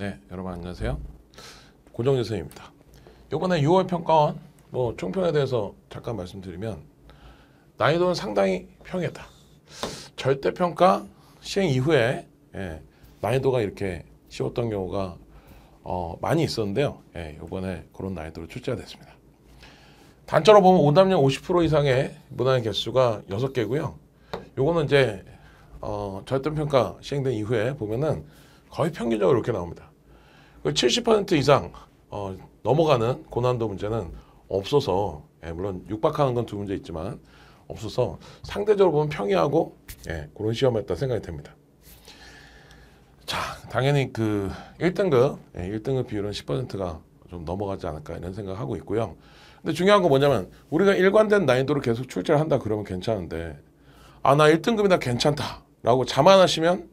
네, 여러분 안녕하세요. 고정 교수입니다. 이번에 6월 평가원 뭐 총평에 대해서 잠깐 말씀드리면 난이도는 상당히 평했다 절대 평가 시행 이후에 예, 난이도가 이렇게 쉬웠던 경우가 어, 많이 있었는데요. 예, 이번에 그런 난이도로 출제됐습니다. 단적로 보면 오답량 50% 이상의 문항의 개수가 6개고요. 요거는 이제 어, 절대 평가 시행된 이후에 보면은 거의 평균적으로 이렇게 나옵니다. 70% 그 이상 어, 넘어가는 고난도 문제는 없어서 예, 물론 육박하는 건 두 문제 있지만 없어서 상대적으로 보면 평이하고 예, 그런 시험이었다 생각이 됩니다. 자, 당연히 그 1등급, 예, 1등급 비율은 10%가 좀 넘어가지 않을까 이런 생각하고 있고요. 근데 중요한 건 뭐냐면 우리가 일관된 난이도로 계속 출제를 한다 그러면 괜찮은데 아, 나 1등급이나 괜찮다 라고 자만하시면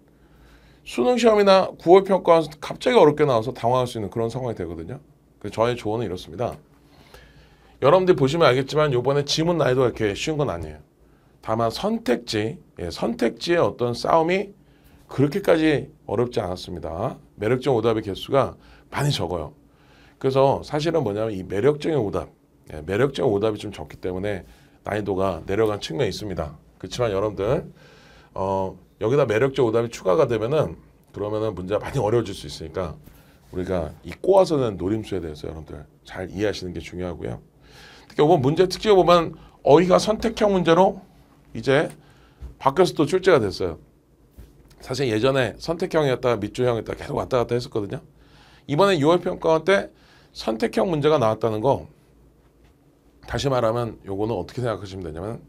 수능 시험이나 9월 평가 갑자기 어렵게 나와서 당황할 수 있는 그런 상황이 되거든요. 그 저의 조언은 이렇습니다. 여러분들 이 보시면 알겠지만 요번에 지문 난이도가 이렇게 쉬운 건 아니에요. 다만 선택지, 예, 선택지의 어떤 싸움이 그렇게까지 어렵지 않았습니다. 매력적 오답의 개수가 많이 적어요. 그래서 사실은 뭐냐면 이 매력적인 오답, 예, 매력적인 오답이 좀 적기 때문에 난이도가 내려간 측면이 있습니다. 그렇지만 여러분들 어, 여기다 매력적 오답이 추가가 되면은 그러면은 문제가 많이 어려워질 수 있으니까 우리가 이 꼬아서는 노림수에 대해서 여러분들 잘 이해하시는 게 중요하고요. 특히 이번 문제 특징을 보면 어휘가 선택형 문제로 이제 바뀌어서 또 출제가 됐어요. 사실 예전에 선택형이었다가 밑줄형이었다가 계속 왔다 갔다 했었거든요. 이번에 6월 평가때 선택형 문제가 나왔다는 거 다시 말하면 요거는 어떻게 생각하시면 되냐면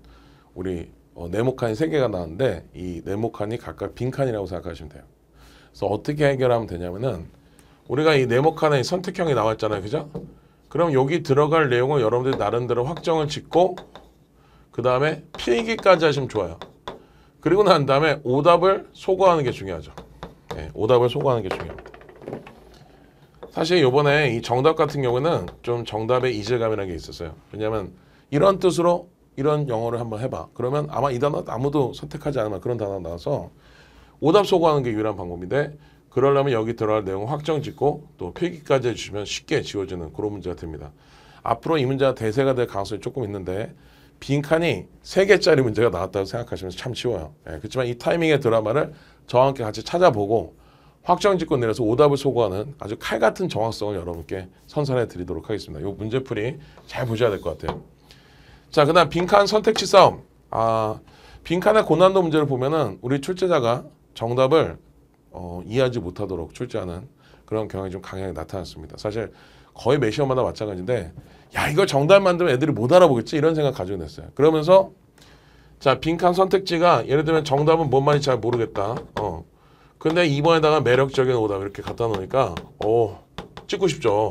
우리 어, 네모칸이 3 개가 나왔는데 이 네모칸이 각각 빈칸이라고 생각하시면 돼요. 그래서 어떻게 해결하면 되냐면은 우리가 이 네모칸에 선택형이 나왔잖아요. 그죠? 그럼 여기 들어갈 내용을 여러분들 나름대로 확정을 짓고 그 다음에 필기까지 하시면 좋아요. 그리고 난 다음에 오답을 소거하는 게 중요하죠. 네, 오답을 소거하는 게 중요합니다. 사실 요번에 이 정답 같은 경우는 좀 정답의 이질감이라는 게 있었어요. 왜냐하면 이런 뜻으로 이런 영어를 한번 해봐. 그러면 아마 이 단어 아무도 선택하지 않으 그런 단어 가 나와서 오답 소거하는 게 유일한 방법인데 그러려면 여기 들어갈 내용 을 확정 짓고 또 필기까지 해주시면 쉽게 지워지는 그런 문제가 됩니다. 앞으로 이 문제가 대세가 될 가능성이 조금 있는데 빈칸이 세개짜리 문제가 나왔다고 생각하시면 참 쉬워요. 예, 그렇지만 이 타이밍의 드라마를 저와 함께 같이 찾아보고 확정 짓고 내려서 오답을 소거하는 아주 칼 같은 정확성을 여러분께 선사해 드리도록 하겠습니다. 이 문제풀이 잘 보셔야 될 것 같아요. 자, 그 다음 빈칸 선택지 싸움. 아, 빈칸의 고난도 문제를 보면은 우리 출제자가 정답을 어, 이해하지 못하도록 출제하는 그런 경향이 좀 강하게 나타났습니다. 사실 거의 매 시험마다 마찬가지인데 야, 이거 정답 만들면 애들이 못 알아보겠지? 이런 생각 가지고 냈어요. 그러면서 자, 빈칸 선택지가 예를 들면 정답은 뭔 말인지 잘 모르겠다. 어. 근데 2번에다가 매력적인 오답 이렇게 갖다 놓으니까 어, 찍고 싶죠.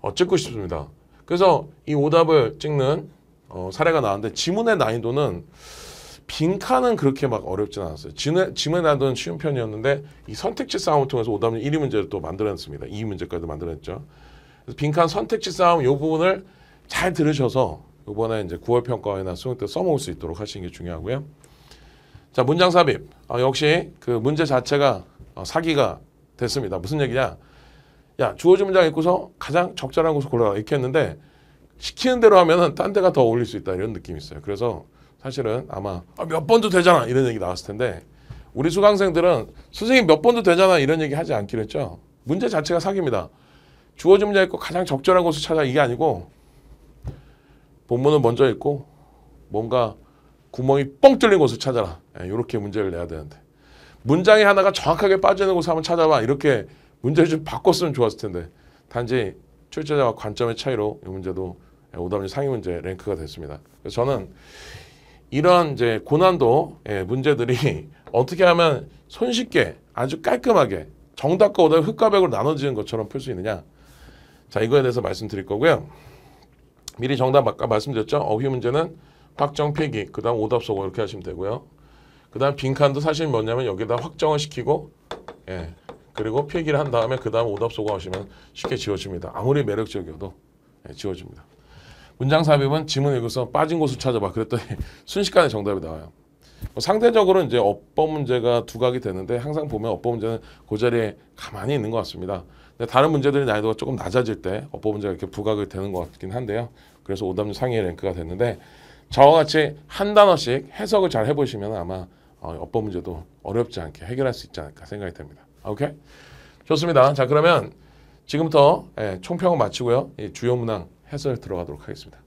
어, 찍고 싶습니다. 그래서 이 오답을 찍는 어, 사례가 나왔는데 지문의 난이도는 빈칸은 그렇게 막 어렵진 않았어요. 지문의, 지문의 난이도는 쉬운 편이었는데 이 선택지 싸움을 통해서 오답률 1위 문제를 또 만들어냈습니다. 2위 문제까지도 만들어냈죠. 빈칸 선택지 싸움 요 부분을 잘 들으셔서 이번에 이제 9월 평가나 수능 때 써먹을 수 있도록 하시는 게 중요하고요. 자 문장 삽입 어, 역시 그 문제 자체가 어, 사기가 됐습니다. 무슨 얘기냐? 야 주어진 문장 읽고서 가장 적절한 곳을 골라 이렇게 했는데 시키는 대로 하면은 딴 데가 더어울릴수 있다 이런 느낌이 있어요. 그래서 사실은 아마 아, 몇 번도 되잖아 이런 얘기 나왔을 텐데 우리 수강생들은 선생님 몇 번도 되잖아 이런 얘기 하지 않기로 했죠. 문제 자체가 사기입니다. 주어진 문제 있고 가장 적절한 곳을 찾아 이게 아니고 본문은 먼저 있고 뭔가 구멍이 뻥 뚫린 곳을 찾아라. 이렇게 예, 문제를 내야 되는데 문장이 하나가 정확하게 빠지는 곳을 한번 찾아봐. 이렇게 문제를 좀 바꿨으면 좋았을 텐데 단지 출제자와 관점의 차이로 이 문제도 예, 오답률 상위 문제 랭크가 됐습니다. 저는 이런 이제 고난도 예, 문제들이 어떻게 하면 손쉽게 아주 깔끔하게 정답과 오답 흑과 백으로 나눠지는 것처럼 풀 수 있느냐. 자, 이거에 대해서 말씀드릴 거고요. 미리 정답 아까 말씀드렸죠. 어휘 문제는 확정 필기, 그 다음 오답 소거 이렇게 하시면 되고요. 그 다음 빈칸도 사실 뭐냐면 여기다 확정을 시키고 예, 그리고 필기를 한 다음에 그 다음 오답 소거 하시면 쉽게 지워집니다. 아무리 매력적이어도 예, 지워집니다. 문장 삽입은 지문 읽어서 빠진 곳을 찾아봐. 그랬더니 순식간에 정답이 나와요. 뭐 상대적으로 이제 어법 문제가 두각이 되는데 항상 보면 어법 문제는 그 자리에 가만히 있는 것 같습니다. 근데 다른 문제들의 난이도가 조금 낮아질 때 어법 문제가 이렇게 부각이 되는 것 같긴 한데요. 그래서 오답률 상위 랭크가 됐는데 저와 같이 한 단어씩 해석을 잘 해보시면 아마 어, 어법 문제도 어렵지 않게 해결할 수 있지 않을까 생각이 됩니다. 아, 오케이? 좋습니다. 자 그러면 지금부터 예, 총평을 마치고요. 주요 문항 해설 들어가도록 하겠습니다.